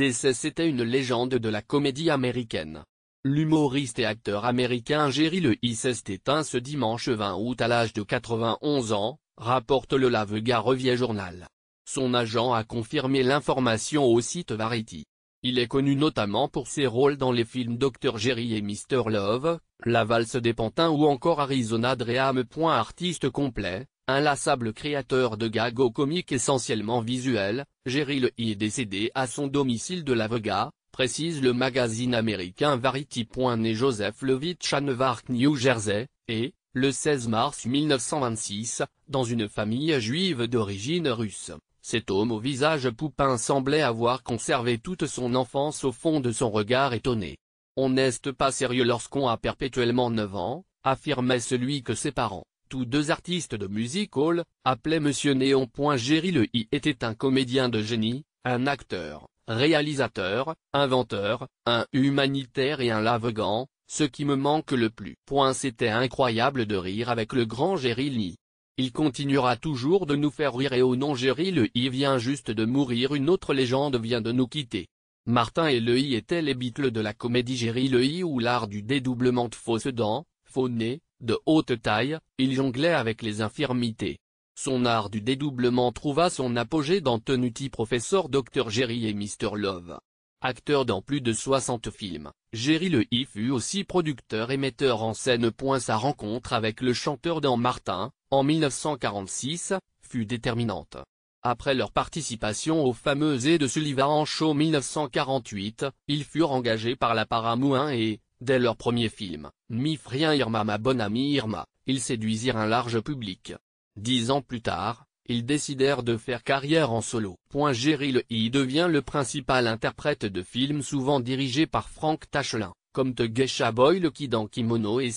décès c'était une légende de la comédie américaine. L'humoriste et acteur américain Jerry Lewis est éteint ce dimanche 20 août à l'âge de 91 ans, rapporte le Lavega Revier Journal. Son agent a confirmé l'information au site Variety. Il est connu notamment pour ses rôles dans les films Dr Jerry et Mr Love, La valse des pantins ou encore Arizona Dream. Artiste complet, Inlassable créateur de gags comiques essentiellement visuels, Jerry Le est décédé à son domicile de la Vega, précise le magazine américain Variety. Joseph Levitch à Newark, New Jersey, et, le 16 mars 1926, dans une famille juive d'origine russe. Cet homme au visage poupin semblait avoir conservé toute son enfance au fond de son regard étonné. On n'est pas sérieux lorsqu'on a perpétuellement 9 ans, affirmait celui que ses parents tous deux artistes de music hall, appelaient Monsieur Néon. Géry Le était un comédien de génie, un acteur, réalisateur, inventeur, un humanitaire et un lavegant, ce qui me manque le plus. C'était incroyable de rire avec le grand Géry Lee. Il continuera toujours de nous faire rire et au nom Géry Le vient juste de mourir une autre légende vient de nous quitter. Martin et Le étaient les Beatles de la comédie Géry Le ou l'art du dédoublement de fausses dents, faux nez, de haute taille, il jonglait avec les infirmités. Son art du dédoublement trouva son apogée dans Tenuti Professeur Dr Jerry et Mr Love. Acteur dans plus de 60 films, Jerry Le fut aussi producteur et metteur en scène. Sa rencontre avec le chanteur Dan Martin, en 1946, fut déterminante. Après leur participation au fameux et de Sullivan Show 1948, ils furent engagés par la Paramount et, Dès leur premier film, Mifrien Irma ma bonne amie Irma, ils séduisirent un large public. Dix ans plus tard, ils décidèrent de faire carrière en solo. Géry Le I devient le principal interprète de films souvent dirigés par Frank Tachelin, comme The Geisha Boy Le Kid Kimono et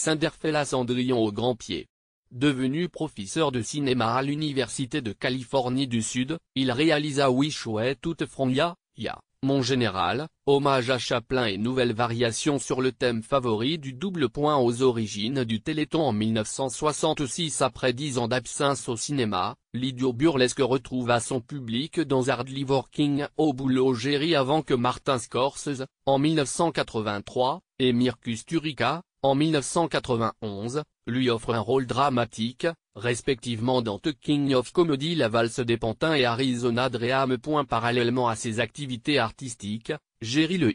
à Cendrillon au Grand Pied. Devenu professeur de cinéma à l'Université de Californie du Sud, il réalisa Oui Toute From Ya, Ya, mon général, hommage à Chaplin et nouvelle variation sur le thème favori du double point aux origines du Téléthon en 1966 après dix ans d'absence au cinéma, l'idiot burlesque retrouva son public dans Hardly Working au Boulogerie avant que Martin Scorsese, en 1983, et Mircus Turica, en 1991, lui offre un rôle dramatique, respectivement dans The King of Comedy La Valse des Pantins et Arizona Dream. Parallèlement à ses activités artistiques, Jerry Le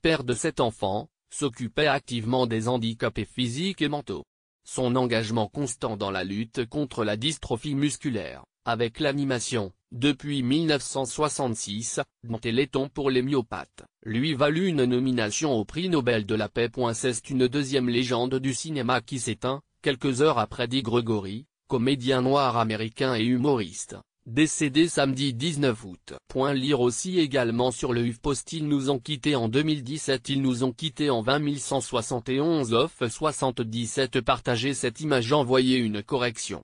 père de sept enfants, s'occupait activement des handicapés physiques et mentaux. Son engagement constant dans la lutte contre la dystrophie musculaire, avec l'animation, depuis 1966, Dont pour les myopathes, lui valut une nomination au prix Nobel de la paix. C'est une deuxième légende du cinéma qui s'éteint, quelques heures après Di Gregory, comédien noir américain et humoriste, décédé samedi 19 août. Point lire aussi également sur le HuffPost Ils nous ont quittés en 2017 Ils nous ont quittés en 20171 off 77 Partagez cette image Envoyez une correction